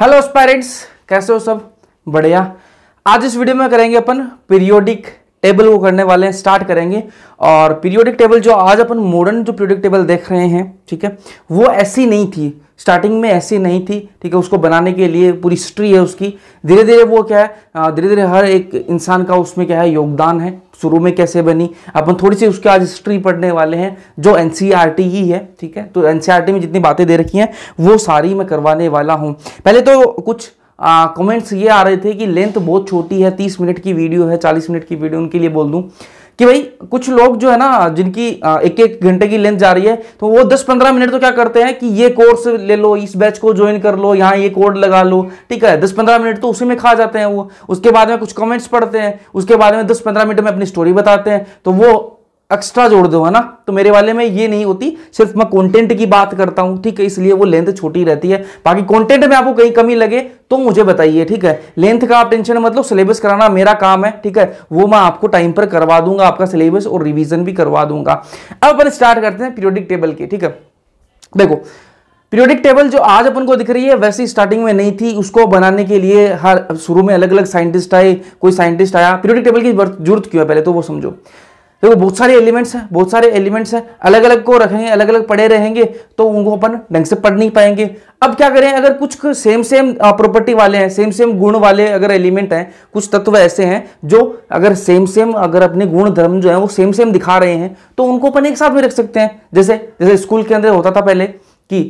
hello स्पेरेंट्स कैसे हो सब बढ़िया आज इस वीडियो में करेंगे अपन पीरियोडिक टेबल को करने वाले हैं स्टार्ट करेंगे और पीरियोडिक टेबल जो आज अपन मॉडर्न जो पीरियोडिक टेबल देख रहे हैं ठीक है वो ऐसी नहीं थी स्टार्टिंग में ऐसी नहीं थी ठीक है उसको बनाने के लिए पूरी हिस्ट्री है उसकी धीरे धीरे वो क्या है धीरे धीरे हर एक इंसान का उसमें क्या है योगदान है शुरू में कैसे बनी अपन थोड़ी सी उसके आज हिस्ट्री पढ़ने वाले हैं जो एन e ही है ठीक है तो एन e में जितनी बातें दे रखी हैं वो सारी मैं करवाने वाला हूँ पहले तो कुछ कमेंट्स ये आ रहे थे कि लेंथ बहुत छोटी है तीस मिनट की वीडियो है चालीस मिनट की वीडियो उनके लिए बोल दूँ कि भाई कुछ लोग जो है ना जिनकी एक एक घंटे की लेंथ जा रही है तो वो 10-15 मिनट तो क्या करते हैं कि ये कोर्स ले लो इस बैच को ज्वाइन कर लो यहाँ ये कोड लगा लो ठीक है 10-15 मिनट तो उसी में खा जाते हैं वो उसके बाद में कुछ कमेंट्स पढ़ते हैं उसके बाद में 10-15 मिनट में अपनी स्टोरी बताते हैं तो वो एक्स्ट्रा जोड़ दो है ना तो मेरे वाले में ये नहीं होती सिर्फ मैं कंटेंट की बात करता हूं ठीक है इसलिए वो लेंथ छोटी रहती है बाकी कंटेंट में आपको कहीं कमी लगे तो मुझे बताइए ठीक है लेंथ का आप टेंशन मतलब सिलेबस कराना मेरा काम है ठीक है वो मैं आपको टाइम पर करवा दूंगा आपका सिलेबस और रिविजन भी करवा दूंगा अब अपन स्टार्ट करते हैं पीरियोडिक टेबल के ठीक है देखो पीरियोडिक टेबल जो आज अपन को दिख रही है वैसे स्टार्टिंग में नहीं थी उसको बनाने के लिए हर शुरू में अलग अलग साइंटिस्ट आए कोई साइंटिस्ट आया पीरियोडिक टेबल की जरूरत क्यों है पहले तो वो समझो देखो बहुत सारे एलिमेंट्स हैं बहुत सारे एलिमेंट्स हैं अलग अलग को रखेंगे अलग अलग पढ़े रहेंगे तो उनको अपन ढंग से पढ़ नहीं पाएंगे अब क्या करें अगर कुछ सेम सेम प्रॉपर्टी वाले हैं सेम सेम गुण वाले अगर एलिमेंट हैं कुछ तत्व ऐसे हैं जो अगर सेम सेम अगर अपने गुण धर्म जो है वो सेम सेम दिखा रहे हैं तो उनको अपन एक साथ में रख सकते हैं जैसे जैसे स्कूल के अंदर होता था पहले कि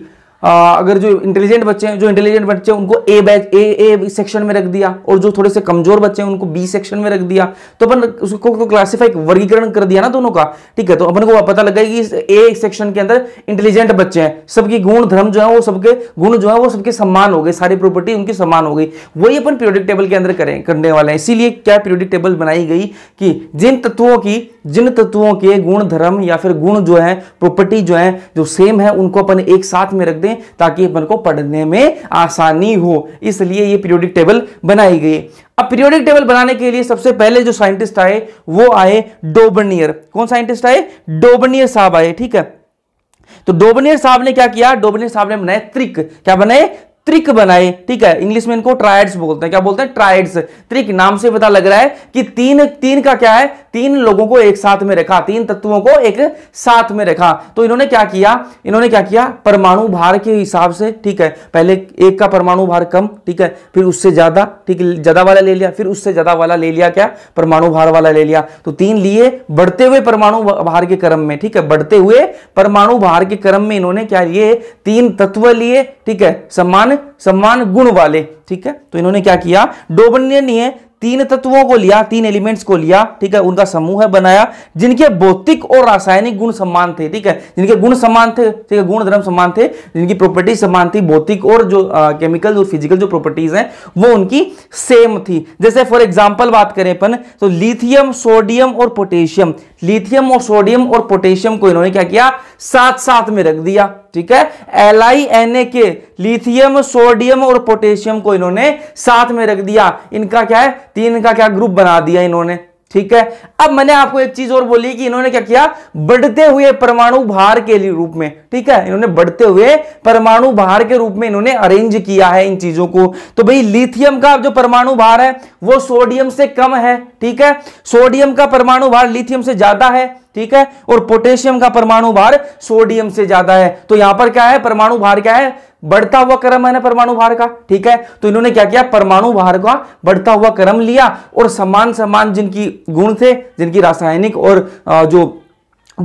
आ, अगर जो इंटेलिजेंट बच्चे हैं जो इंटेलिजेंट बच्चे हैं उनको ए बैच ए ए सेक्शन में रख दिया और जो थोड़े से कमजोर बच्चे हैं उनको बी सेक्शन में रख दिया तो अपन उसको तो क्लासिफाई वर्गीकरण कर दिया ना दोनों का ठीक है तो अपन को पता लगा कि ए सेक्शन के अंदर इंटेलिजेंट बच्चे हैं सबकी गुण धर्म जो है वो सबके गुण जो है वो सबके सम्मान हो गए सारी प्रॉपर्टी उनकी सम्मान हो गई वही अपन पीरियोडिक टेबल के अंदर करें करने वाले हैं इसीलिए क्या पीरियोडिक टेबल बनाई गई कि जिन तत्वों की जिन तत्वों के गुण धर्म या फिर गुण जो है प्रॉपर्टी जो है जो सेम है उनको अपन एक साथ में रख दे सकते हैं ताकि अपन को पढ़ने में आसानी हो इसलिए ये पीरियोडिक टेबल बनाई गई अब पीरियोडिक टेबल बनाने के लिए सबसे पहले जो साइंटिस्ट आए वो आए डोबनियर कौन साइंटिस्ट आए डोबनियर साहब आए ठीक है तो डोबनियर साहब ने क्या किया डोबनियर साहब ने बनाया त्रिक क्या बनाए त्रिक बनाए ठीक है इंग्लिश में इनको ट्रायड्स बोलते हैं क्या बोलते हैं ट्राइड्स त्रिक नाम से पता लग रहा है कि तीन तीन का क्या है तीन लोगों को एक साथ में रखा तीन तत्वों को एक साथ में रखा तो इन्होंने क्या किया इन्होंने क्या किया परमाणु भार के हिसाब से ठीक है पहले एक का परमाणु भार कम ठीक है फिर उससे ज्यादा ठीक ज्यादा वाला ले लिया फिर उससे ज्यादा वाला ले लिया क्या परमाणु भार वाला ले लिया तो तीन लिए बढ़ते हुए परमाणु भार के क्रम में ठीक है बढ़ते हुए परमाणु भार के क्रम में इन्होंने क्या लिए तीन तत्व लिए ठीक है सम्मान समान गुण वाले ठीक है तो इन्होंने क्या किया डोबनियनीय तीन तत्वों को लिया तीन एलिमेंट्स को लिया ठीक है उनका समूह है बनाया जिनके भौतिक और रासायनिक गुण समान थे ठीक है जिनके गुण समान थे ठीक है गुण धर्म समान थे जिनकी प्रॉपर्टी समान थी भौतिक और जो केमिकल और फिजिकल जो प्रॉपर्टीज हैं वो उनकी सेम थी जैसे फॉर एग्जाम्पल बात करें अपन तो लिथियम सोडियम और पोटेशियम लिथियम और सोडियम और पोटेशियम को इन्होंने क्या किया साथ साथ में रख दिया ठीक है एल आई एन ए के लिथियम सोडियम और पोटेशियम को इन्होंने साथ में रख दिया इनका क्या है तीन का क्या ग्रुप बना दिया इन्होंने ठीक है अब मैंने आपको एक चीज और बोली कि इन्होंने क्या किया बढ़ते हुए परमाणु भार के रूप में ठीक है इन्होंने बढ़ते हुए परमाणु भार के रूप में इन्होंने अरेंज किया है इन चीजों को तो भाई लिथियम का जो परमाणु भार है वो सोडियम से कम है ठीक है सोडियम का परमाणु भार लिथियम से ज्यादा है ठीक है और पोटेशियम का परमाणु भार सोडियम से ज्यादा है तो यहां पर क्या है परमाणु भार क्या है बढ़ता हुआ क्रम है ना परमाणु भार का ठीक है तो इन्होंने क्या किया परमाणु भार का बढ़ता हुआ क्रम लिया और समान समान जिनकी गुण थे जिनकी रासायनिक और जो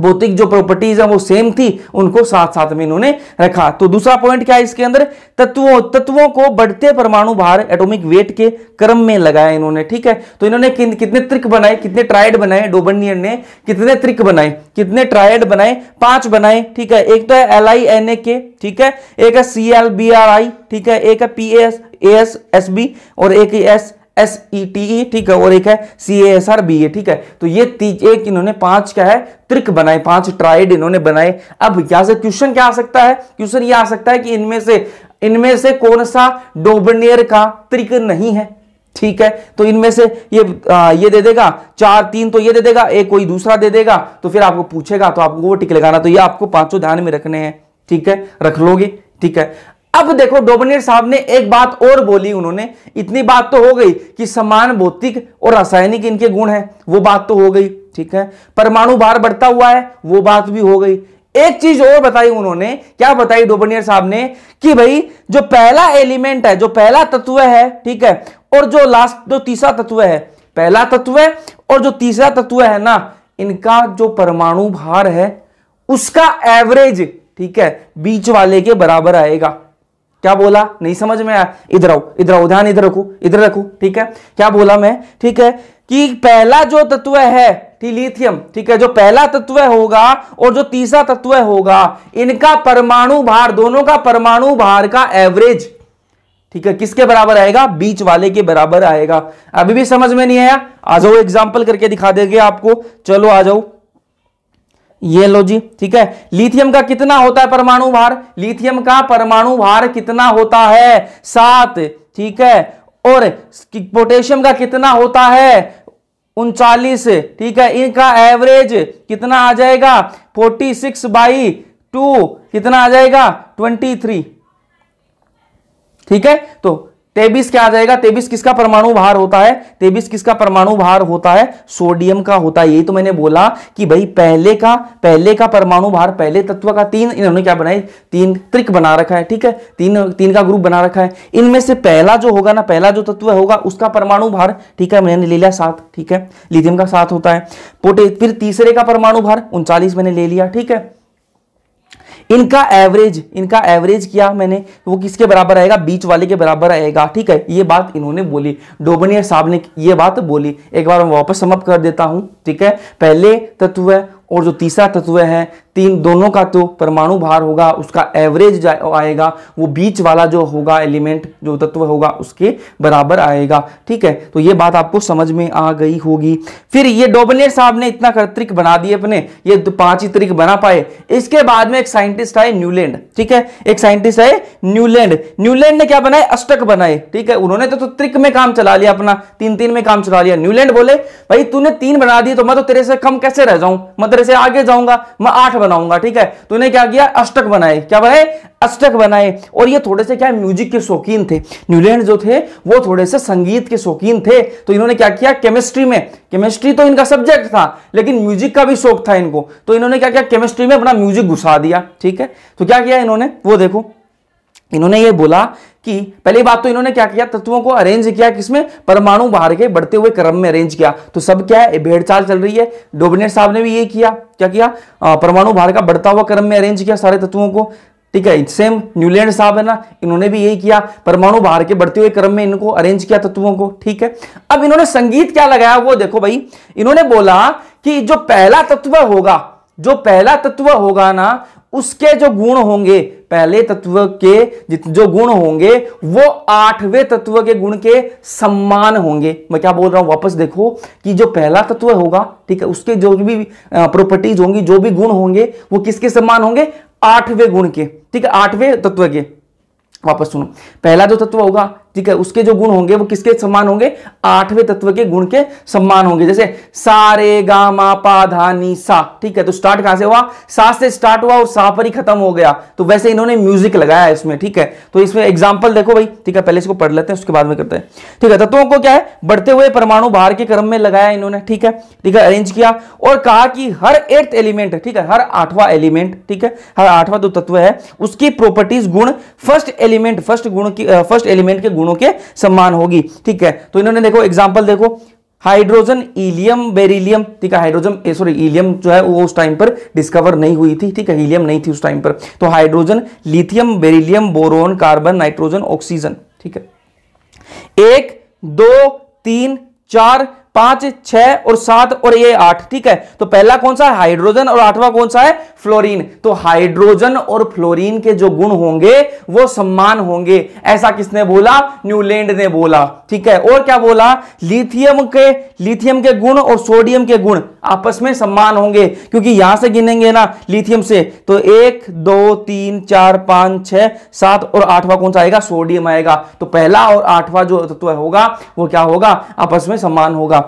भौतिक जो प्रॉपर्टीज है वो सेम थी उनको साथ साथ में इन्होंने रखा तो दूसरा पॉइंट क्या है इसके अंदर तत्वों तत्वों को बढ़ते परमाणु भार एटॉमिक वेट के क्रम में लगाया इन्होंने ठीक है तो इन्होंने कि, कितने त्रिक बनाए कितने ट्रायड बनाए डोबनियर ने कितने त्रिक बनाए कितने ट्रायड बनाए पांच बनाए ठीक है एक तो है एल आई एन ए के ठीक है एक है C L B R I ठीक है एक है P S S S B और एक S S E T E ठीक है और एक है C A S R B A ठीक है तो ये एक इन्होंने पांच क्या है त्रिक बनाए पांच ट्राइड इन्होंने बनाए अब यहां से क्वेश्चन क्या आ सकता है क्वेश्चन ये आ सकता है कि इनमें से इनमें से कौन सा डोबनेर का त्रिक नहीं है ठीक है तो इनमें से ये आ, ये दे देगा चार तीन तो ये दे देगा एक कोई दूसरा दे देगा तो फिर आपको पूछेगा तो आपको वो टिक लगाना तो ये आपको पांचों ध्यान में रखने हैं ठीक है रख लोगे ठीक है अब देखो डोबनेर साहब ने एक बात और बोली उन्होंने इतनी बात तो हो गई कि समान भौतिक और रासायनिक इनके गुण हैं वो बात तो हो गई ठीक है परमाणु भार बढ़ता हुआ है वो बात भी हो गई एक चीज और बताई उन्होंने क्या बताई डोबनियर साहब ने कि भाई जो पहला एलिमेंट है जो पहला तत्व है ठीक है और जो लास्ट जो तीसरा तत्व है पहला तत्व और जो तीसरा तत्व है ना इनका जो परमाणु भार है उसका एवरेज ठीक है बीच वाले के बराबर आएगा क्या बोला नहीं समझ में आया इधर आओ इधर आओ ध्यान इधर रखू इधर रखू ठीक है क्या बोला मैं ठीक है कि पहला जो तत्व है लिथियम ठीक है जो पहला तत्व होगा और जो तीसरा तत्व होगा इनका परमाणु भार दोनों का परमाणु भार का एवरेज ठीक है किसके बराबर आएगा बीच वाले के बराबर आएगा अभी भी समझ में नहीं आया आ जाओ एग्जाम्पल करके दिखा देंगे आपको चलो आ जाओ ये लो जी ठीक है लिथियम का कितना होता है परमाणु भार लिथियम का परमाणु भार कितना होता है सात ठीक है और पोटेशियम का कितना होता है उनचालीस ठीक है इनका एवरेज कितना आ जाएगा फोर्टी सिक्स बाई टू कितना आ जाएगा ट्वेंटी थ्री ठीक है तो तेबिस क्या आ जाएगा तेबिस किसका परमाणु भार होता है तेबिस किसका परमाणु भार होता है सोडियम का होता है यही तो मैंने बोला कि भाई पहले का पहले का परमाणु भार पहले तत्व का तीन इन्होंने क्या बनाई तीन त्रिक बना रखा है ठीक है तीन तीन का ग्रुप बना रखा है इनमें से पहला जो होगा ना पहला जो तत्व होगा उसका परमाणु भार ठीक है मैंने ले लिया सात ठीक है लिथियम का सात होता है पोटे फिर तीसरे का परमाणु भार उनचालीस मैंने ले लिया ठीक है इनका एवरेज इनका एवरेज किया मैंने तो वो किसके बराबर आएगा बीच वाले के बराबर आएगा ठीक है ये बात इन्होंने बोली डोबनियर साहब ने ये बात बोली एक बार मैं वापस समअप कर देता हूं ठीक है पहले तत्व और जो तीसरा तत्व है तीन दोनों का तो परमाणु भार होगा उसका एवरेज आएगा वो बीच वाला जो होगा एलिमेंट जो तत्व होगा उसके बराबर आएगा ठीक है तो ये बात आपको समझ में आ गई होगी फिर ये डोबनेर साहब ने इतना त्रिक बना दिए अपने ये तो पांच ही त्रिक बना पाए इसके बाद में एक साइंटिस्ट आए न्यूलैंड ठीक है एक साइंटिस्ट आए न्यूलैंड न्यूलैंड ने क्या बनाए अष्टक बनाए ठीक है उन्होंने तो, त्रिक तो में काम चला लिया अपना तीन तीन में काम चला लिया न्यूलैंड बोले भाई तूने तीन बना दिया दी तो मैं तो तेरे से कम कैसे रह जाऊं मैं तेरे से आगे जाऊंगा मैं आठ बनाऊंगा ठीक है तो इन्हें क्या किया अष्टक बनाए क्या बनाए अष्टक बनाए और ये थोड़े से क्या म्यूजिक के शौकीन थे न्यूलैंड जो थे वो थोड़े से संगीत के शौकीन थे तो इन्होंने क्या किया केमिस्ट्री में केमिस्ट्री तो इनका सब्जेक्ट था लेकिन म्यूजिक का भी शौक था इनको तो इन्होंने क्या किया केमिस्ट्री में अपना म्यूजिक घुसा दिया ठीक है तो क्या किया इन्होंने वो देखो इन्होंने ये बोला कि पहली बात तो इन्होंने क्या किया तत्वों को अरेंज किया किसमें परमाणु बाहर के बढ़ते हुए क्रम में अरेंज किया तो सब क्या है भेड़चाल चल रही है डोबनेट साहब ने भी ये किया क्या किया परमाणु बाहर का बढ़ता हुआ क्रम में अरेंज किया सारे तत्वों को ठीक है सेम न्यूलैंड साहब है ना इन्होंने भी यही किया परमाणु बाहर के बढ़ते हुए क्रम में इनको अरेंज किया तत्वों को ठीक है अब इन्होंने संगीत क्या लगाया वो देखो भाई इन्होंने बोला कि जो पहला तत्व होगा जो पहला तत्व होगा ना उसके जो गुण होंगे पहले तत्व के जो गुण होंगे वो आठवें तत्व के गुण के सम्मान होंगे मैं क्या बोल रहा हूं वापस देखो कि जो पहला तत्व होगा ठीक है उसके जो भी प्रॉपर्टीज होंगी जो भी गुण होंगे वो किसके सम्मान होंगे आठवें गुण के ठीक है आठवें तत्व के वापस सुनो पहला जो तत्व होगा ठीक है उसके जो गुण होंगे वो किसके सम्मान होंगे आठवें तत्व के गुण के सम्मान होंगे जैसे सारे गामा पाधानी सा ठीक है तो स्टार्ट कहां से हुआ सा से स्टार्ट हुआ और सा पर ही खत्म हो गया तो वैसे इन्होंने म्यूजिक लगाया इसमें ठीक है तो इसमें एग्जांपल देखो भाई ठीक है पहले इसको पढ़ लेते हैं उसके बाद में करते हैं ठीक है तत्वों को क्या है बढ़ते हुए परमाणु भार के क्रम में लगाया इन्होंने ठीक है ठीक है अरेंज किया और कहा कि हर एट्थ एलिमेंट ठीक है हर आठवा एलिमेंट ठीक है हर आठवा जो तत्व है उसकी प्रॉपर्टीज गुण फर्स्ट एलिमेंट फर्स्ट गुण की फर्स्ट एलिमेंट के गुण गुणों के सम्मान होगी ठीक है तो इन्होंने देखो एग्जाम्पल देखो हाइड्रोजन इलियम बेरिलियम ठीक है हाइड्रोजन सॉरी इलियम जो है वो उस टाइम पर डिस्कवर नहीं हुई थी ठीक है हीलियम नहीं थी उस टाइम पर तो hydrogen lithium beryllium boron carbon nitrogen oxygen ठीक है एक दो तीन चार पांच छह और सात और ये आठ ठीक है तो पहला कौन सा है हाइड्रोजन और आठवां कौन सा है फ्लोरीन तो हाइड्रोजन और फ्लोरीन के जो गुण होंगे वो सम्मान होंगे ऐसा किसने बोला न्यूलैंड ने बोला ठीक है और क्या बोला लिथियम के लिथियम के गुण और सोडियम के गुण आपस में सम्मान होंगे क्योंकि यहां से गिनेंगे ना लिथियम से तो एक दो तीन चार पांच छह सात और आठवां कौन सा आएगा सोडियम आएगा तो पहला और आठवां जो तत्व तो होगा वो क्या होगा आपस में सम्मान होगा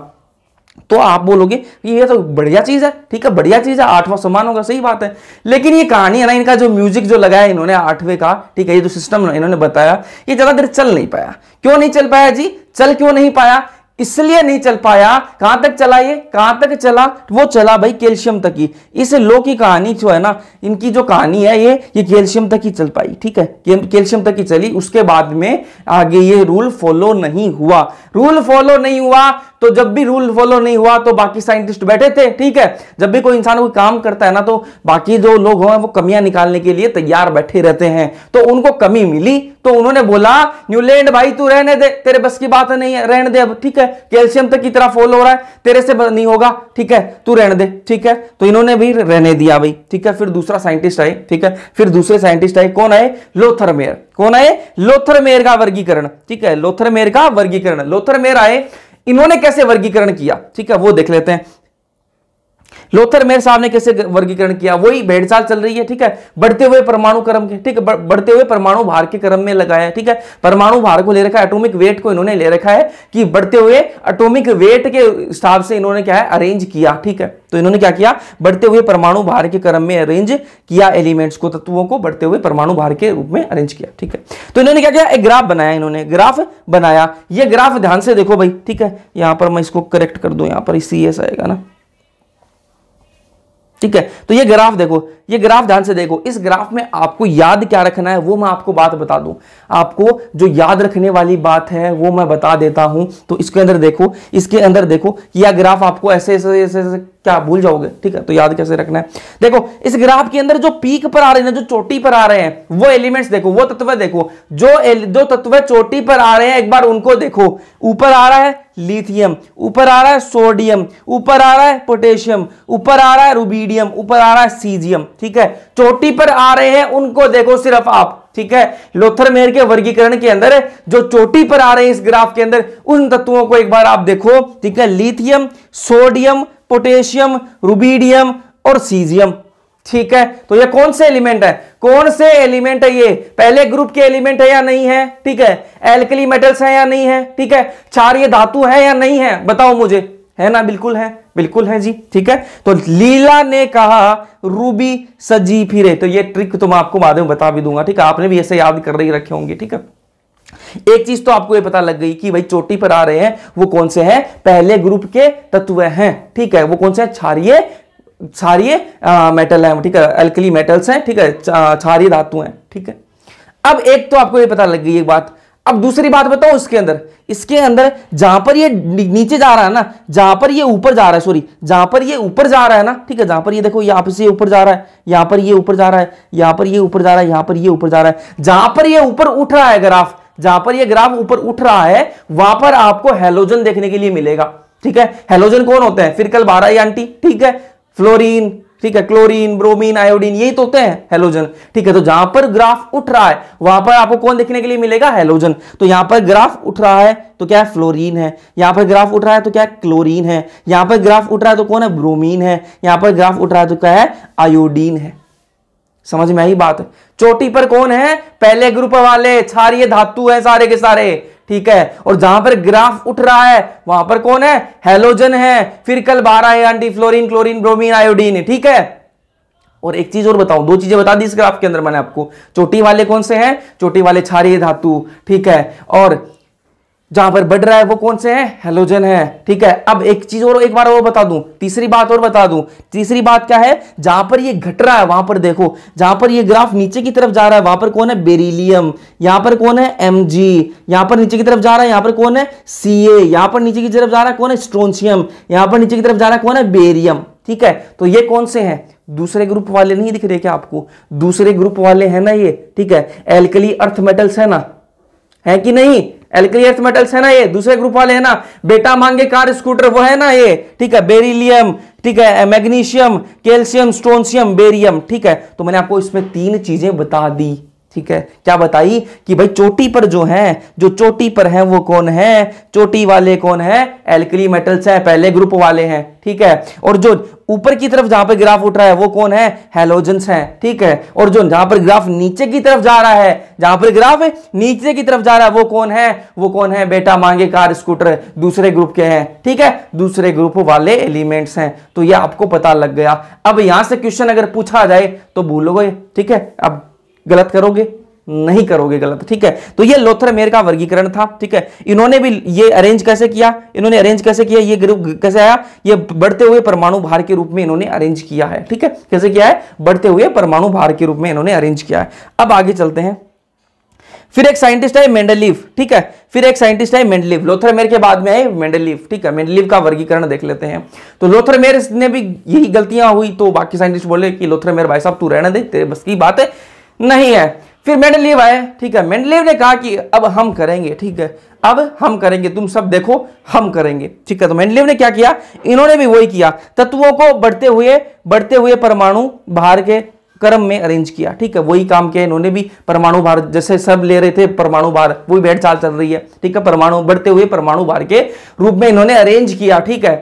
तो आप बोलोगे ये तो बढ़िया चीज है ठीक है बढ़िया चीज है आठवां सम्मान होगा सही बात है लेकिन ये कहानी है ना इनका जो म्यूजिक जो लगाया इन्होंने आठवें का ठीक है ये जो सिस्टम इन्होंने बताया ये ज्यादा देर चल नहीं पाया क्यों नहीं चल पाया जी चल क्यों नहीं पाया इसलिए नहीं चल पाया कहां तक चला ये कहां तक चला वो चला भाई कैल्शियम तक ही इस लो की कहानी जो है ना इनकी जो कहानी है ये ये कैल्शियम तक ही चल पाई ठीक है कैल्शियम तक ही चली उसके बाद में आगे ये रूल फॉलो नहीं हुआ रूल फॉलो नहीं हुआ तो जब भी रूल फॉलो नहीं हुआ तो बाकी साइंटिस्ट बैठे थे ठीक है जब भी कोई इंसान कोई काम करता है ना तो बाकी जो लोग हैं वो कमियां निकालने के लिए तैयार बैठे रहते हैं तो उनको कमी मिली तो उन्होंने बोला न्यूलैंड भाई तू रहने दे तेरे बस की बात नहीं है रहने दे अब ठीक है है कैल्शियम तक की तरह फॉल हो रहा है तेरे से नहीं होगा ठीक है तू रहने दे ठीक है तो इन्होंने भी रहने दिया भाई ठीक है फिर दूसरा साइंटिस्ट आए ठीक है फिर दूसरे साइंटिस्ट आए कौन आए लोथरमेयर कौन आए लोथरमेयर का वर्गीकरण ठीक है लोथरमेयर का वर्गीकरण लोथरमेयर आए इन्होंने कैसे वर्गीकरण किया ठीक है वो देख लेते हैं लोथर मेयर साहब ने कैसे वर्गीकरण किया वही भेड़चाल चल रही है ठीक है बढ़ते हुए परमाणु क्रम के ठीक है बढ़ते हुए परमाणु भार के क्रम में लगाया ठीक है परमाणु भार को ले रखा है एटोमिक वेट को इन्होंने ले रखा है कि बढ़ते हुए एटोमिक वेट के हिसाब से इन्होंने क्या है अरेंज किया ठीक है तो इन्होंने क्या किया बढ़ते हुए परमाणु भार के क्रम में अरेंज किया एलिमेंट्स को तत्वों को बढ़ते हुए परमाणु भार के रूप में अरेंज किया ठीक है तो इन्होंने क्या किया एक ग्राफ बनाया इन्होंने ग्राफ बनाया ये ग्राफ ध्यान से देखो भाई ठीक है यहां पर मैं इसको करेक्ट कर दूं यहां पर सी एस आएगा ना ठीक है तो ये ग्राफ देखो ये ग्राफ ध्यान से देखो इस ग्राफ में आपको याद क्या रखना है वो मैं आपको बात बता दूं आपको जो याद रखने वाली बात है वो मैं बता देता हूं तो इसके अंदर देखो इसके अंदर देखो कि यह ग्राफ आपको ऐसे ऐसे ऐसे, ऐसे क्या भूल जाओगे ठीक है तो याद कैसे रखना है देखो इस ग्राफ के अंदर जो पीक पर आ रहे हैं जो चोटी पर आ रहे हैं वो एलिमेंट्स देखो वो तत्व देखो जो जो तत्व चोटी पर आ रहे हैं एक बार उनको देखो ऊपर आ रहा है लिथियम ऊपर आ रहा है सोडियम ऊपर आ रहा है पोटेशियम ऊपर आ रहा है रूबीडियम ऊपर आ रहा है सीजियम ठीक है चोटी पर आ रहे हैं उनको देखो सिर्फ आप ठीक है लोथरमेर के वर्गीकरण के अंदर जो चोटी पर आ रहे हैं इस ग्राफ के अंदर उन तत्वों को एक बार आप देखो ठीक है लिथियम सोडियम पोटेशियम रूबीडियम और सीजियम ठीक है तो ये कौन से एलिमेंट है कौन से एलिमेंट है ये पहले ग्रुप के एलिमेंट है या नहीं है ठीक है एल्कली मेटल्स है या नहीं है ठीक है ये धातु है या नहीं है बताओ मुझे है ना बिल्कुल है बिल्कुल है जी ठीक है तो लीला ने कहा रूबी सजी फिरे तो ये ट्रिक तो मैं आपको माध्यम बता भी दूंगा ठीक है आपने भी ऐसे याद कर रही रखे होंगे ठीक है एक चीज तो आपको ये पता लग गई कि भाई चोटी पर आ रहे हैं वो कौन से हैं पहले ग्रुप के तत्व हैं ठीक है वो कौन से हैं क्षारिय क्षारिय मेटल हैं ठीक है अल्कली मेटल्स हैं ठीक है क्षारिय धातु हैं ठीक है अब एक तो आपको ये पता लग गई एक बात अब दूसरी बात बताओ इसके अंदर इसके अंदर जहां पर ये नीचे जा रहा है ना जहां पर ये ऊपर जा रहा है सॉरी जहां पर ये ऊपर जा रहा है ना ठीक है जहां पर ये देखो यहां से ऊपर जा रहा है यहां पर ये ऊपर जा रहा है यहां पर ये ऊपर जा रहा है यहां पर ये ऊपर जा रहा है जहां पर ये ऊपर उठ रहा है ग्राफ जहां पर ये ग्राफ ऊपर उठ रहा है वहां पर आपको हेलोजन देखने के लिए मिलेगा ठीक है हेलोजन कौन होते हैं फिर कल बारह आंटी ठीक है फ्लोरीन ठीक है क्लोरीन ब्रोमीन आयोडीन यही तो होते हैं हेलोजन ठीक है तो जहां पर ग्राफ उठ रहा है वहां पर आपको कौन देखने के लिए मिलेगा हेलोजन तो यहां पर ग्राफ उठ रहा है तो क्या है फ्लोरीन है यहां पर ग्राफ उठ रहा है तो क्या है क्लोरीन है यहां पर ग्राफ उठ रहा है तो कौन है ब्रोमीन है यहां पर ग्राफ उठ रहा है तो क्या है आयोडीन है समझ में आई बात चोटी पर कौन है पहले ग्रुप वाले क्षारिय धातु है सारे के सारे ठीक है और जहां पर ग्राफ उठ रहा है वहां पर कौन है हेलोजन है फिर कल बारह है एंटी फ्लोरिन क्लोरिन ब्रोमीन आयोडीन ठीक है और एक चीज और बताऊं दो चीजें बता दी इस ग्राफ के अंदर मैंने आपको चोटी वाले कौन से हैं चोटी वाले क्षारीय धातु ठीक है और जहां पर बढ़ रहा है वो कौन से हैं हेलोजन है ठीक है अब एक चीज और एक बार और बता दूं तीसरी बात और बता दूं तीसरी बात क्या है जहां पर ये घट रहा है वहां पर देखो जहां पर ये ग्राफ नीचे की तरफ जा रहा है वहां पर कौन है बेरिलियम यहां पर कौन है एम जी यहां पर नीचे की तरफ जा रहा है यहां पर कौन है सी ए यहां पर नीचे की तरफ जा रहा है कौन है स्ट्रोनशियम यहां पर नीचे की तरफ जा रहा है कौन है बेरियम ठीक है तो ये कौन से है दूसरे ग्रुप वाले नहीं दिख रहे क्या आपको दूसरे ग्रुप वाले हैं ना ये ठीक है एल्कली अर्थ मेटल्स है ना है कि नहीं एल्कली अर्थ मेटल्स है ना ये दूसरे ग्रुप वाले है ना बेटा मांगे कार स्कूटर वो है ना ये ठीक है बेरिलियम ठीक है मैग्नीशियम कैल्शियम स्टोनशियम बेरियम ठीक है तो मैंने आपको इसमें तीन चीजें बता दी ठीक है क्या बताई कि भाई चोटी पर जो है जो चोटी पर है वो कौन है चोटी वाले कौन है एल्कली मेटल्स है पहले ग्रुप वाले हैं ठीक है और जो ऊपर की तरफ जहां पर ग्राफ उठ रहा है वो कौन है हेलोजेंस है ठीक है और जो जहां पर ग्राफ नीचे की तरफ जा रहा है जहां पर ग्राफ नीचे की तरफ जा रहा है वो कौन है वो कौन है बेटा मांगे कार स्कूटर दूसरे ग्रुप के हैं ठीक है दूसरे ग्रुप वाले एलिमेंट्स हैं तो ये आपको पता लग गया अब यहां से क्वेश्चन अगर पूछा जाए तो भूलोगे ठीक है अब गलत करोगे नहीं करोगे गलत ठीक है तो ये मेयर का वर्गीकरण था ठीक है इन्होंने भी ये अरेंज कैसे किया इन्होंने अरेंज कैसे किया ये ग्रुप कैसे आया ये बढ़ते हुए परमाणु भार के रूप में इन्होंने अरेंज किया है ठीक है कैसे किया है बढ़ते हुए परमाणु भार के रूप में इन्होंने अरेंज किया है अब आगे चलते हैं फिर एक साइंटिस्ट है मेंडलीव ठीक है फिर एक साइंटिस्ट है मेंडलीव लोथरमेयर के बाद में आए मेंडलीव ठीक है मेंडलीव का वर्गीकरण देख लेते हैं तो लोथरमेयर ने भी यही गलतियां हुई तो बाकी साइंटिस्ट बोले कि लोथरमेयर भाई साहब तू रहने दे तेरे बस की बात है नहीं है फिर मेडलेव आए ठीक है मेंडलेव ने कहा कि अब हम करेंगे ठीक है अब हम करेंगे तुम सब देखो हम करेंगे ठीक है तो मेडलेव ने क्या किया इन्होंने भी वही किया तत्वों को बढ़ते हुए बढ़ते हुए परमाणु बाहर के क्रम में अरेंज किया ठीक है वही काम किया इन्होंने भी परमाणु भार जैसे सब ले रहे थे परमाणु भार वही बैठ चाल चल रही है ठीक है परमाणु बढ़ते हुए परमाणु भार के रूप में इन्होंने अरेंज किया ठीक है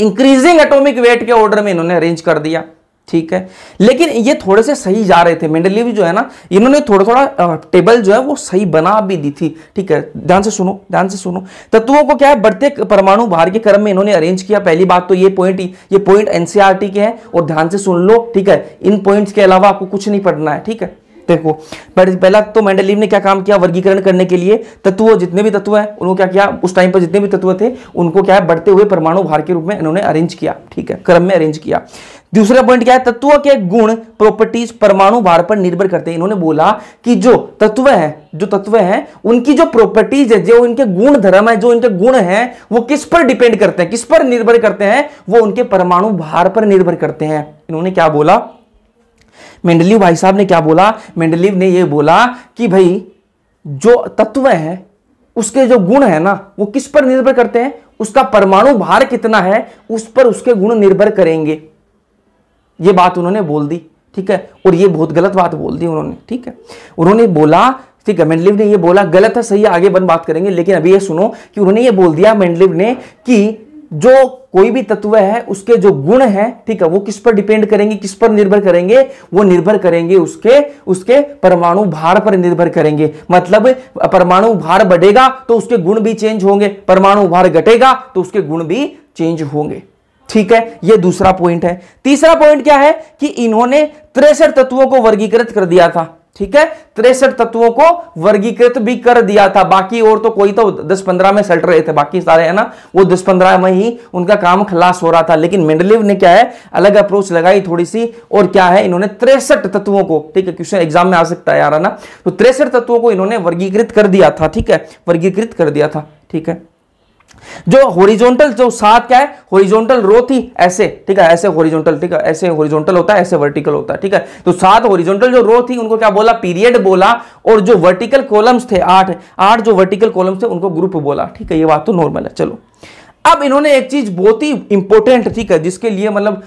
इंक्रीजिंग एटॉमिक वेट के ऑर्डर में इन्होंने अरेंज कर दिया ठीक है लेकिन ये थोड़े से सही जा रहे थे मेंडलीव जो है ना इन्होंने थोड़ा थोड़ा टेबल जो है वो सही बना भी दी थी ठीक है ध्यान से सुनो ध्यान से सुनो तत्वों को क्या है बढ़ते परमाणु भार के क्रम में इन्होंने अरेंज किया पहली बात तो ये पॉइंट ये पॉइंट एनसीआरटी e के हैं और ध्यान से सुन लो ठीक है इन पॉइंट के अलावा आपको कुछ नहीं पढ़ना है ठीक है देखो पहला तो मेंडलीव ने क्या काम किया वर्गीकरण करने के लिए तत्व जितने भी तत्व हैं उनको क्या किया उस टाइम पर जितने भी तत्व थे उनको क्या है बढ़ते हुए परमाणु भार के रूप में इन्होंने अरेंज किया ठीक है क्रम में अरेंज किया दूसरा पॉइंट क्या है तत्व के गुण प्रॉपर्टीज परमाणु भार पर निर्भर करते हैं इन्होंने बोला कि जो तत्व है जो तत्व है उनकी जो प्रॉपर्टीज है जो इनके गुण धर्म है जो इनके गुण है वो किस पर डिपेंड करते हैं किस पर निर्भर करते हैं वो उनके परमाणु भार पर निर्भर करते हैं इन्होंने क्या बोला मेंडलीव भाई साहब ने क्या बोला मेंडलीव ने यह बोला कि भाई जो तत्व है उसके जो गुण है ना वो किस पर निर्भर करते हैं उसका परमाणु भार कितना है उस पर उसके गुण निर्भर करेंगे ये बात उन्होंने बोल दी ठीक है और ये बहुत गलत बात बोल दी उन्होंने ठीक है उन्होंने बोला ठीक है मेंडलिव ने ये बोला गलत है सही है आगे बन बात करेंगे लेकिन अभी ये सुनो कि उन्होंने ये बोल दिया मेंडलिव ने कि जो कोई भी तत्व है उसके जो गुण है ठीक है वो किस पर डिपेंड करेंगे किस पर निर्भर करेंगे वो निर्भर करेंगे उसके उसके परमाणु भार पर निर्भर करेंगे मतलब परमाणु भार बढ़ेगा तो उसके गुण भी चेंज होंगे परमाणु भार घटेगा तो उसके गुण भी चेंज होंगे ठीक है ये दूसरा पॉइंट है तीसरा पॉइंट क्या है कि इन्होंने तिरसठ तत्वों को वर्गीकृत कर दिया था ठीक है तिरसठ तत्वों को वर्गीकृत भी कर दिया था बाकी और तो कोई तो 10-15 में सेट रहे थे बाकी सारे है ना वो 10-15 में ही उनका काम खलास हो रहा था लेकिन मेंडलिव ने क्या है अलग अप्रोच लगाई थोड़ी सी और क्या है इन्होंने तिरसठ तत्वों को ठीक है क्वेश्चन एग्जाम में आ सकता है यार है ना तो तिरसठ तत्वों को इन्होंने वर्गीकृत कर दिया था ठीक है वर्गीकृत कर दिया था ठीक है जो होरिजोनटल जो सात क्या है होरिजोनटल रो थी ऐसे ठीक है ऐसे होरिजोनटल ठीक है ऐसे होरिजोनटल होता है ऐसे वर्टिकल होता है ठीक है तो सात होरिजोनटल जो रो थी उनको क्या बोला पीरियड बोला और जो वर्टिकल कॉलम्स थे आठ आठ जो वर्टिकल कॉलम्स थे उनको ग्रुप बोला ठीक है ये बात तो नॉर्मल है चलो अब इन्होंने एक चीज बहुत ही इंपॉर्टेंट ठीक है जिसके लिए मतलब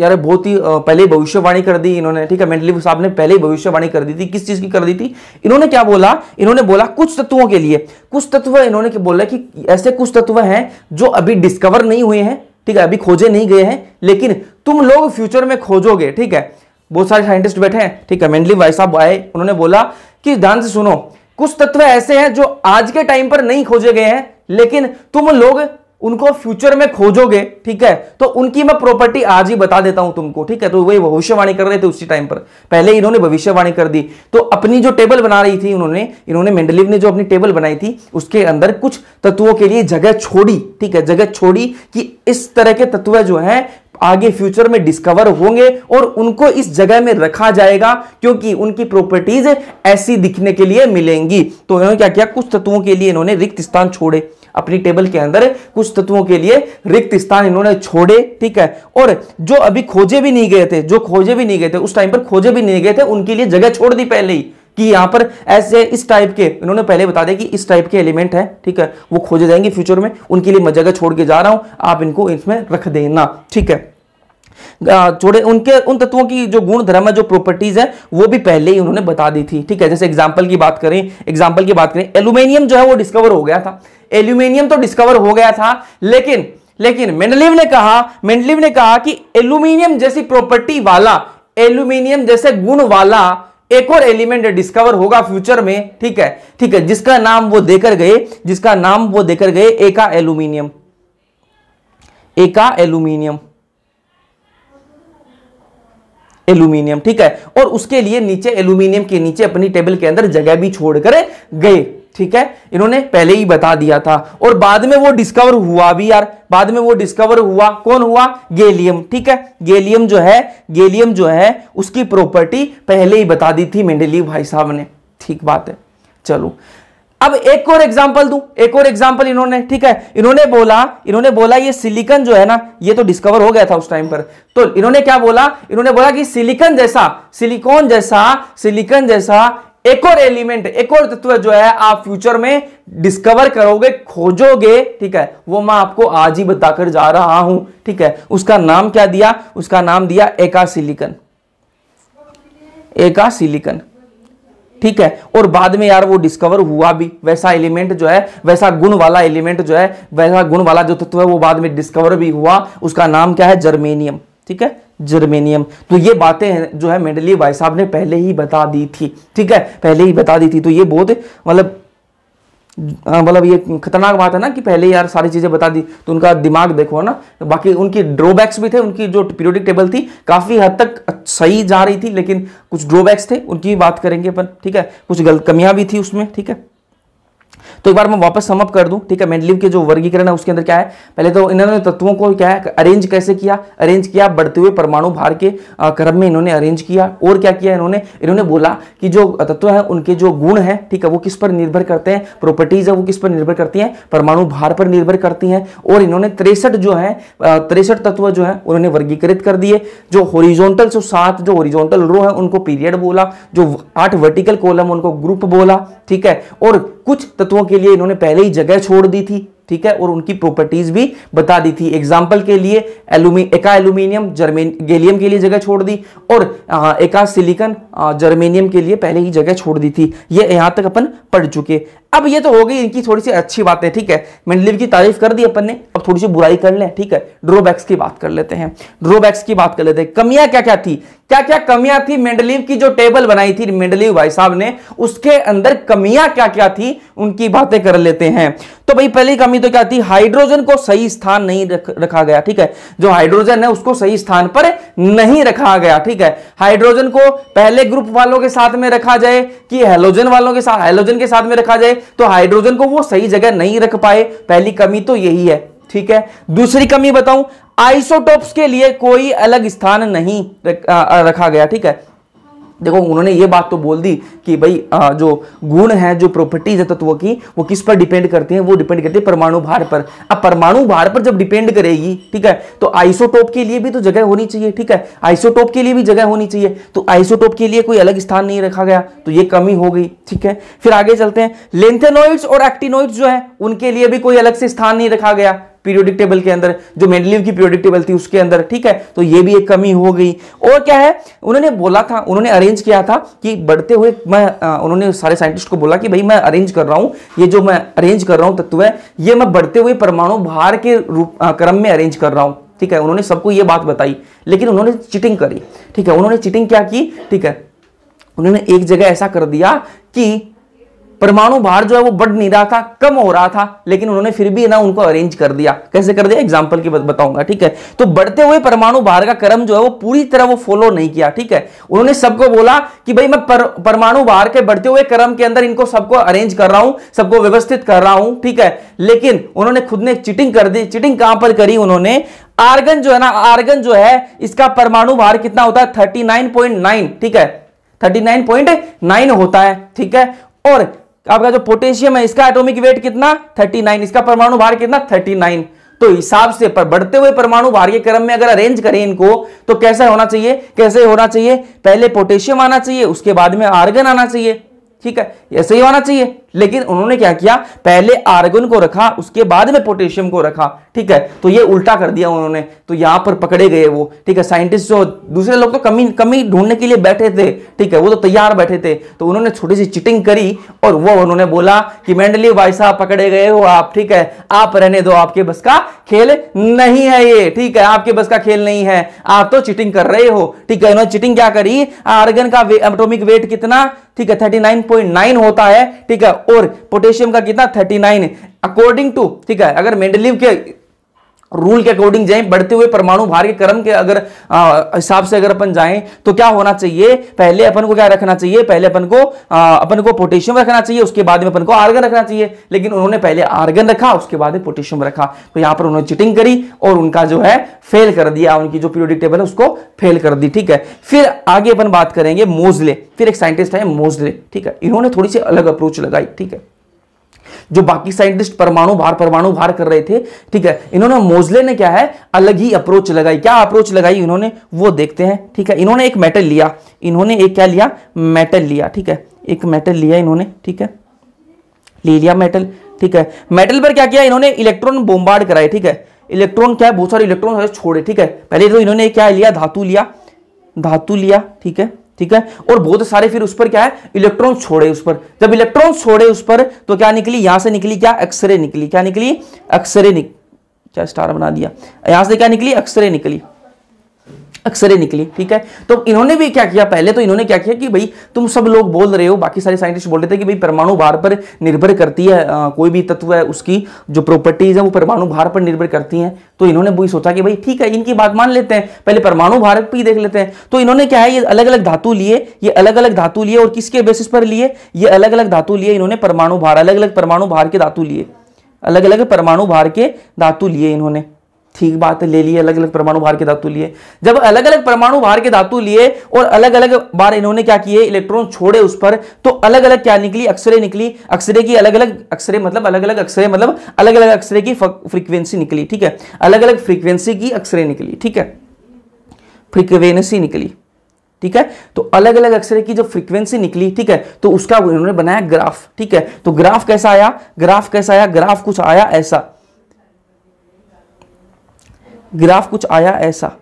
यार बहुत ही पहले भविष्यवाणी कर दी इन्होंने ठीक है मेंटली साहब ने पहले ही भविष्यवाणी कर दी थी किस चीज की कर दी थी इन्होंने क्या बोला इन्होंने बोला कुछ तत्वों के लिए कुछ तत्व इन्होंने बोला कि ऐसे कुछ तत्व हैं जो अभी डिस्कवर नहीं हुए हैं ठीक है अभी खोजे नहीं गए हैं लेकिन तुम लोग फ्यूचर में खोजोगे ठीक है बहुत सारे साइंटिस्ट बैठे हैं ठीक है मेंटली भाई साहब आए उन्होंने बोला कि ध्यान से सुनो कुछ तत्व ऐसे हैं जो आज के टाइम पर नहीं खोजे गए हैं लेकिन तुम लोग उनको फ्यूचर में खोजोगे ठीक है तो उनकी मैं प्रॉपर्टी आज ही बता देता हूं तुमको ठीक है तो वही भविष्यवाणी कर रहे थे उसी टाइम पर पहले इन्होंने भविष्यवाणी कर दी तो अपनी जो टेबल बना रही थी उन्होंने इन्होंने मेंडलिव ने जो अपनी टेबल बनाई थी उसके अंदर कुछ तत्वों के लिए जगह छोड़ी ठीक है जगह छोड़ी कि इस तरह के तत्व जो है आगे फ्यूचर में डिस्कवर होंगे और उनको इस जगह में रखा जाएगा क्योंकि उनकी प्रॉपर्टीज ऐसी दिखने के लिए मिलेंगी तो इन्होंने क्या किया कुछ तत्वों के लिए इन्होंने रिक्त स्थान छोड़े अपनी टेबल के अंदर कुछ तत्वों के लिए रिक्त स्थान इन्होंने छोड़े ठीक है और जो अभी खोजे भी नहीं गए थे जो खोजे भी नहीं गए थे उस टाइम पर खोजे भी नहीं गए थे उनके लिए जगह छोड़ दी पहले ही कि यहां पर ऐसे इस टाइप के इन्होंने पहले बता दिया कि इस टाइप के एलिमेंट है ठीक है वो खोजे जाएंगे फ्यूचर में उनके लिए मैं जगह छोड़ के जा रहा हूं आप इनको इसमें रख देना ठीक है छोड़े उनके उन तत्वों की जो गुण धर्म है जो प्रॉपर्टीज है वो भी पहले ही उन्होंने बता दी थी ठीक है जैसे एग्जाम्पल की बात करें एग्जाम्पल की बात करें एल्यूमिनियम जो है वो डिस्कवर हो गया था एल्यूमिनियम तो डिस्कवर हो गया था लेकिन लेकिन मेंडलीव ने कहा मेंडलीव ने कहा कि एल्यूमिनियम जैसी प्रॉपर्टी वाला एल्यूमिनियम जैसे गुण वाला एक और एलिमेंट डिस्कवर होगा फ्यूचर में ठीक है ठीक है जिसका नाम वो देकर गए जिसका नाम वो देकर गए एका एल्यूमिनियम एका एल्यूमिनियम एल्यूमिनियम ठीक है और उसके लिए नीचे एल्यूमिनियम के नीचे अपनी टेबल के अंदर जगह भी छोड़कर गए ठीक है इन्होंने पहले ही बता दिया था और बाद में वो डिस्कवर हुआ भी यार बाद में वो डिस्कवर हुआ कौन हुआ गेलियम ठीक है गेलियम जो है गेलियम जो है उसकी प्रॉपर्टी पहले ही बता दी थी मेंडेली भाई साहब ने ठीक बात है चलो अब एक और एग्जाम्पल दू एक और एग्जाम्पल इन्होंने ठीक है इन्होंने बोला इन्होंने बोला ये सिलिकन जो है ना ये तो डिस्कवर हो गया था उस टाइम पर तो इन्होंने क्या बोला इन्होंने बोला कि सिलिकन जैसा सिलिकॉन जैसा सिलिकन जैसा एक और एलिमेंट एक और तत्व जो है आप फ्यूचर में डिस्कवर करोगे खोजोगे ठीक है वो मैं आपको आज ही बताकर जा रहा हूं ठीक है उसका नाम क्या दिया उसका नाम दिया एका सिलिकन एका सिलिकन ठीक है और बाद में यार वो डिस्कवर हुआ भी वैसा एलिमेंट जो है वैसा गुण वाला एलिमेंट जो है वैसा गुण वाला जो तत्व है वो बाद में डिस्कवर भी हुआ उसका नाम क्या है जर्मेनियम ठीक है जर्मेनियम तो ये बातें जो है मेडली भाई साहब ने पहले ही बता दी थी ठीक है पहले ही बता दी थी तो ये बहुत मतलब हाँ, मतलब ये खतरनाक बात है ना कि पहले यार सारी चीज़ें बता दी तो उनका दिमाग देखो है ना बाकी उनकी ड्रॉबैक्स भी थे उनकी जो पीरियोडिक टेबल थी काफ़ी हद तक सही जा रही थी लेकिन कुछ ड्रॉबैक्स थे उनकी भी बात करेंगे अपन ठीक है कुछ गलत कमियां भी थी उसमें ठीक है तो एक बार मैं वापस समअप कर दूं ठीक है मेंडलिव के जो वर्गीकरण है उसके अंदर क्या है पहले तो इन्होंने तत्वों को क्या है अरेंज कैसे किया अरेंज किया बढ़ते हुए परमाणु भार के क्रम में इन्होंने अरेंज किया और क्या किया इन्होंने इन्होंने बोला कि जो तत्व है उनके जो गुण है ठीक है वो किस पर निर्भर करते हैं प्रॉपर्टीज है वो किस पर निर्भर करती हैं परमाणु भार पर निर्भर करती हैं और इन्होंने तिरसठ जो है तिरसठ तत्व जो है उन्होंने वर्गीकृत कर दिए जो होरिजोनटल जो सात जो हॉरिजॉन्टल रो है उनको पीरियड बोला जो आठ वर्टिकल कॉलम उनको ग्रुप बोला ठीक है और कुछ तत्वों के लिए इन्होंने पहले ही जगह छोड़ दी थी ठीक है और उनकी प्रॉपर्टीज भी बता दी थी एग्जाम्पल के लिए एका एल्यूमिनियम जर्मेन गेलियम के लिए जगह छोड़ दी और एका सिलिकन जर्मेनियम के लिए पहले ही जगह छोड़ दी थी ये यहां यहाँ तक अपन पढ़ चुके अब ये तो हो गई इनकी थोड़ी सी अच्छी बातें ठीक है मेंडलिव की तारीफ कर दी अपन ने अब थोड़ी सी बुराई कर ले ठीक है ड्रोबैक्स की बात कर लेते हैं ड्रोबैक्स की बात कर लेते हैं कमियां क्या क्या थी क्या क्या कमियां थी मेंडलिव की जो टेबल बनाई थी मेंडलिव भाई साहब ने उसके अंदर कमियां क्या क्या थी उनकी बातें कर लेते हैं तो भाई पहली कमी तो क्या थी हाइड्रोजन को सही स्थान नहीं रख, रखा गया ठीक है जो हाइड्रोजन है उसको सही स्थान पर नहीं रखा गया ठीक है हाइड्रोजन को पहले ग्रुप वालों के साथ में रखा जाए कि हेलोजन वालों के साथ हेलोजन के साथ में रखा जाए तो हाइड्रोजन को वो सही जगह नहीं रख पाए पहली कमी तो यही है ठीक है दूसरी कमी बताऊं आइसोटोप्स के लिए कोई अलग स्थान नहीं रखा गया ठीक है देखो उन्होंने ये बात तो बोल दी कि भाई जो गुण है जो प्रॉपर्टीज है तत्वों की वो किस पर डिपेंड करती है वो डिपेंड करती है परमाणु भार पर अब परमाणु भार पर जब डिपेंड करेगी ठीक है तो आइसोटोप के लिए भी तो जगह होनी चाहिए ठीक है आइसोटोप के लिए भी जगह होनी चाहिए तो आइसोटोप के लिए कोई अलग स्थान नहीं रखा गया तो ये कमी हो गई ठीक है फिर आगे चलते हैं लेंथेनोइड्स और एक्टिनोइड्स जो है उनके लिए भी कोई अलग से स्थान नहीं रखा गया पीरियोडिक टेबल के अंदर जो मेडलिव की पीरियोडिक टेबल थी उसके अंदर ठीक है तो ये भी एक कमी हो गई और क्या है उन्होंने बोला था उन्होंने अरेंज किया था कि बढ़ते हुए मैं उन्होंने सारे साइंटिस्ट को बोला कि भाई मैं अरेंज कर रहा हूँ ये जो मैं अरेंज कर रहा हूँ तत्व है ये मैं बढ़ते हुए परमाणु भार के रूप क्रम में अरेंज कर रहा हूँ ठीक है उन्होंने सबको ये बात बताई लेकिन उन्होंने चिटिंग करी ठीक है उन्होंने चिटिंग क्या की ठीक है उन्होंने एक जगह ऐसा कर दिया कि परमाणु भार जो है वो बढ़ नहीं रहा था कम हो रहा था लेकिन उन्होंने फिर भी ना उनको अरेंज कर दिया कैसे कर दिया एग्जाम्पल की बताऊंगा ठीक है तो बढ़ते हुए परमाणु भार का क्रम जो है वो पूरी तरह वो फॉलो नहीं किया ठीक है उन्होंने सबको बोला कि भाई मैं परमाणु भार के बढ़ते हुए क्रम के अंदर इनको सबको अरेंज कर रहा हूं सबको व्यवस्थित कर रहा हूं ठीक है लेकिन उन्होंने खुद ने चिटिंग कर दी चिटिंग कहां पर करी उन्होंने आर्गन जो है ना आर्गन जो है इसका परमाणु भार कितना होता है थर्टी ठीक है थर्टी होता है ठीक है और आपका जो पोटेशियम है इसका एटॉमिक वेट कितना 39 इसका परमाणु भार कितना 39 तो हिसाब से पर बढ़ते हुए परमाणु भार के क्रम में अगर अरेंज करें इनको तो कैसा होना चाहिए कैसे होना चाहिए पहले पोटेशियम आना चाहिए उसके बाद में आर्गन आना चाहिए ठीक है ऐसे ही होना चाहिए लेकिन उन्होंने क्या किया पहले आर्गन को रखा उसके बाद में पोटेशियम को रखा ठीक है तो ये उल्टा कर दिया उन्होंने तो यहां पर पकड़े गए वो ठीक है साइंटिस्ट जो दूसरे लोग तो कमी कमी ढूंढने के लिए बैठे थे ठीक है वो तो तैयार बैठे थे तो उन्होंने छोटी सी चिटिंग करी और वो उन्होंने बोला कि मेंडली भाई साहब पकड़े गए हो आप ठीक है आप रहने दो आपके बस का खेल नहीं है ये ठीक है आपके बस का खेल नहीं है आप तो चिटिंग कर रहे हो ठीक है उन्होंने चिटिंग क्या करी आर्गन का एटोमिक वेट कितना ठीक है 39.9 होता है ठीक है और पोटेशियम का कितना थर्टी नाइन अकॉर्डिंग टू ठीक है अगर मेंडलिव के रूल के अकॉर्डिंग जाएं बढ़ते हुए परमाणु भार के क्रम के अगर हिसाब से अगर अपन जाएं तो क्या होना चाहिए पहले अपन को क्या रखना चाहिए पहले अपन को अपन को पोटेशियम रखना चाहिए उसके बाद में अपन को आर्गन रखना चाहिए लेकिन उन्होंने पहले आर्गन रखा उसके बाद में पोटेशियम रखा तो यहां पर उन्होंने चिटिंग करी और उनका जो है फेल कर दिया उनकी जो पीरियोडिक टेबल है उसको फेल कर दी ठीक है फिर आगे अपन बात करेंगे मोजले फिर एक साइंटिस्ट है मोजले ठीक है इन्होंने थोड़ी सी अलग अप्रोच लगाई ठीक है जो बाकी साइंटिस्ट परमाणु भार परमाणु भार कर रहे थे ठीक है इन्होंने मोजले ने क्या है अलग ही अप्रोच लगाई क्या अप्रोच लगाई इन्होंने वो देखते हैं ठीक है इन्होंने एक मेटल लिया इन्होंने एक क्या लिया मेटल लिया ठीक है एक मेटल लिया इन्होंने ठीक है ले लिया मेटल ठीक है मेटल पर क्या किया इन्होंने इलेक्ट्रॉन बोम्बार्ड कराए ठीक है इलेक्ट्रॉन क्या है बहुत सारे इलेक्ट्रॉन छोड़े ठीक है पहले तो इन्होंने क्या लिया धातु लिया धातु लिया ठीक है ठीक है और बहुत सारे फिर उस पर क्या है इलेक्ट्रॉन छोड़े उस पर जब इलेक्ट्रॉन छोड़े उस पर तो क्या निकली यहां से निकली क्या एक्सरे निकली क्या निकली एक्सरे निक क्या स्टार बना दिया यहां से क्या निकली एक्सरे निकली अक्सरे निकली ठीक है तो इन्होंने भी क्या किया पहले तो इन्होंने क्या किया कि भाई तुम सब लोग बोल रहे हो बाकी सारे साइंटिस्ट बोल रहे थे कि भाई परमाणु भार पर निर्भर करती है आ, कोई भी तत्व है उसकी जो प्रॉपर्टीज है वो परमाणु भार पर निर्भर करती हैं तो इन्होंने वही सोचा कि भाई ठीक है इनकी बात मान लेते हैं पहले परमाणु भार पर ही देख लेते हैं तो इन्होंने क्या है ये अलग अलग धातु लिए ये अलग अलग धातु लिए और किसके बेसिस पर लिए ये अलग अलग धातु लिए इन्होंने परमाणु भार अलग अलग परमाणु भार के धातु लिए अलग अलग परमाणु भार के धातु लिए इन्होंने ठीक बात है ले लिए अलग अलग परमाणु भार के धातु लिए जब अलग अलग परमाणु भार के धातु लिए और अलग अलग बार इन्होंने क्या किए इलेक्ट्रॉन छोड़े उस पर तो अलग अलग क्या निकली अक्षरे निकली अक्षरे की अलग अलग अक्षरे मतलब अलग अलग अक्षरे मतलब अलग अलग अक्षरे की फ्रीक्वेंसी निकली ठीक है अलग अलग फ्रीक्वेंसी की अक्षरे निकली ठीक है फ्रीक्वेंसी निकली ठीक है तो अलग अलग अक्षर की जो फ्रीक्वेंसी निकली ठीक है तो उसका उन्होंने बनाया ग्राफ ठीक है तो ग्राफ कैसा आया ग्राफ कैसा आया ग्राफ कुछ आया ऐसा ग्राफ कुछ आया ऐसा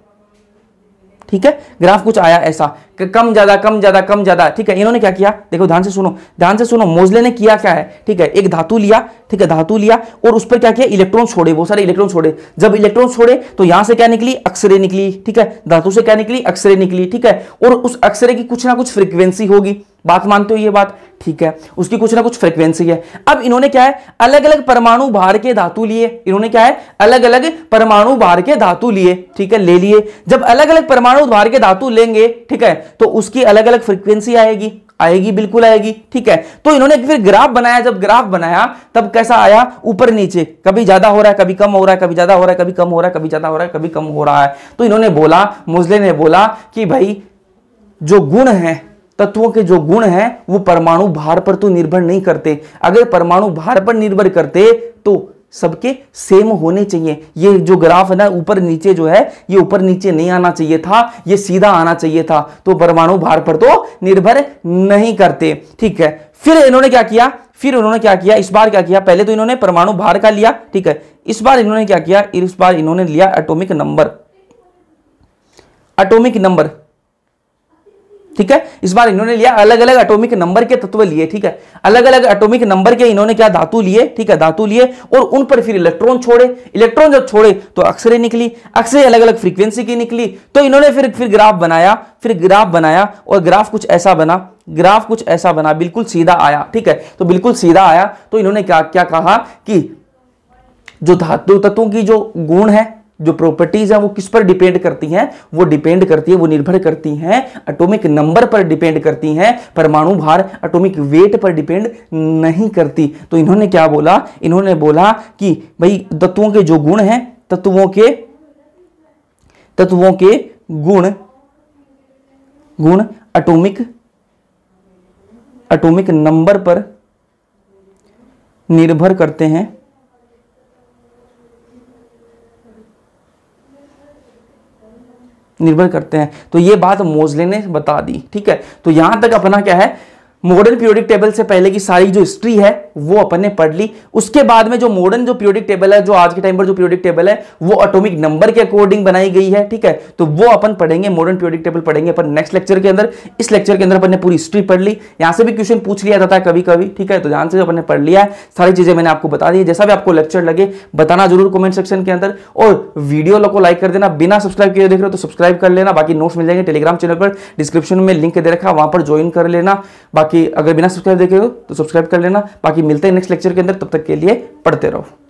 ठीक है ग्राफ कुछ आया ऐसा कम ज्यादा कम ज्यादा कम ज्यादा ठीक है इन्होंने क्या किया देखो ध्यान से सुनो ध्यान से सुनो मोजले ने किया क्या है ठीक है एक धातु लिया ठीक है धातु लिया और उस पर क्या किया इलेक्ट्रॉन छोड़े बहुत सारे इलेक्ट्रॉन छोड़े जब इलेक्ट्रॉन छोड़े तो यहां से क्या निकली अक्सरे निकली ठीक है धातु से क्या निकली अक्सरे निकली ठीक है और उस अक्सरे की कुछ ना कुछ फ्रिक्वेंसी होगी बात मानते हो ये बात ठीक है उसकी कुछ ना कुछ फ्रीक्वेंसी है अब इन्होंने क्या है अलग अलग परमाणु भार के धातु लिए इन्होंने क्या है अलग अलग परमाणु भार के धातु लिए ठीक है ले लिए जब अलग अलग परमाणु भार के धातु लेंगे ठीक है तो उसकी अलग अलग फ्रीक्वेंसी आएगी आएगी बिल्कुल आएगी ठीक है तो इन्होंने फिर ग्राफ बनाया जब ग्राफ बनाया तब कैसा आया ऊपर नीचे कभी ज्यादा हो रहा है कभी कम हो रहा है कभी ज्यादा हो रहा है कभी कम हो रहा है कभी ज्यादा हो रहा है कभी कम हो रहा है तो इन्होंने बोला मुजले ने बोला कि भाई जो गुण है तत्वों के जो गुण हैं वो परमाणु भार पर तो निर्भर नहीं करते अगर परमाणु भार पर निर्भर करते तो सबके सेम होने चाहिए ये जो ग्राफ है ना ऊपर नीचे जो है ये ऊपर नीचे नहीं आना चाहिए था ये सीधा आना चाहिए था तो परमाणु भार पर तो निर्भर नहीं करते ठीक है फिर इन्होंने क्या किया फिर उन्होंने क्या किया इस बार क्या किया पहले तो इन्होंने परमाणु भार का लिया ठीक है इस बार इन्होंने क्या किया इस बार इन्होंने लिया एटोमिक नंबर एटोमिक नंबर ठीक है इस बार इन्होंने लिया अलग अलग एटॉमिक नंबर के तत्व लिए ठीक है अलग अलग एटॉमिक नंबर के इन्होंने क्या धातु लिए ठीक है धातु लिए और उन पर फिर इलेक्ट्रॉन छोड़े इलेक्ट्रॉन जब छोड़े तो अक्सरे निकली अक्सरे अलग अलग फ्रीक्वेंसी की निकली तो इन्होंने फिर फिर ग्राफ बनाया फिर ग्राफ बनाया और ग्राफ कुछ ऐसा बना ग्राफ कुछ ऐसा बना बिल्कुल सीधा आया ठीक है तो बिल्कुल सीधा आया तो इन्होंने क्या क्या कहा कि जो धातु तत्वों की जो गुण है जो प्रॉपर्टीज हैं वो किस पर डिपेंड करती हैं वो डिपेंड करती है वो निर्भर करती हैं एटॉमिक नंबर पर डिपेंड करती हैं परमाणु भार एटॉमिक वेट पर डिपेंड नहीं करती तो इन्होंने क्या बोला इन्होंने बोला कि भाई तत्वों के जो गुण हैं तत्वों के तत्वों के गुण गुण अटोमिक अटोमिक नंबर पर निर्भर करते हैं निर्भर करते हैं तो ये बात मोजले ने बता दी ठीक है तो यहां तक अपना क्या है मॉडर्न पीरियोडिक टेबल से पहले की सारी जो हिस्ट्री है वो अपन ने पढ़ ली उसके बाद में जो मॉडर्न जो पीरियोडिक टेबल है जो आज के टाइम पर जो पीरियोडिक टेबल है वो अटोमिक नंबर के अकॉर्डिंग बनाई गई है ठीक है तो वो अपन पढ़ेंगे मॉडर्न पीरियोडिक टेबल पढ़ेंगे अपन नेक्स्ट लेक्चर के अंदर इस लेक्चर के अंदर अपन ने पूरी हिस्ट्री पढ़ ली यहां से भी क्वेश्चन पूछ लिया जाता है कभी कभी ठीक है तो ध्यान से अपन ने पढ़ लिया है सारी चीजें मैंने आपको बता दी जैसा भी आपको लेक्चर लगे बताना जरूर कॉमेंट सेक्शन के अंदर और वीडियो लोग को लाइक कर देना बिना सब्सक्राइब किए देख रहे हो तो सब्सक्राइब कर लेना बाकी नोट्स मिल जाएंगे टेलीग्राम चैनल पर डिस्क्रिप्शन में लिंक दे रखा वहां पर ज्वाइन कर लेना बाकी बाकी अगर बिना सब्सक्राइब देखे हो तो सब्सक्राइब कर लेना बाकी मिलते हैं नेक्स्ट लेक्चर के अंदर तब तक के लिए पढ़ते रहो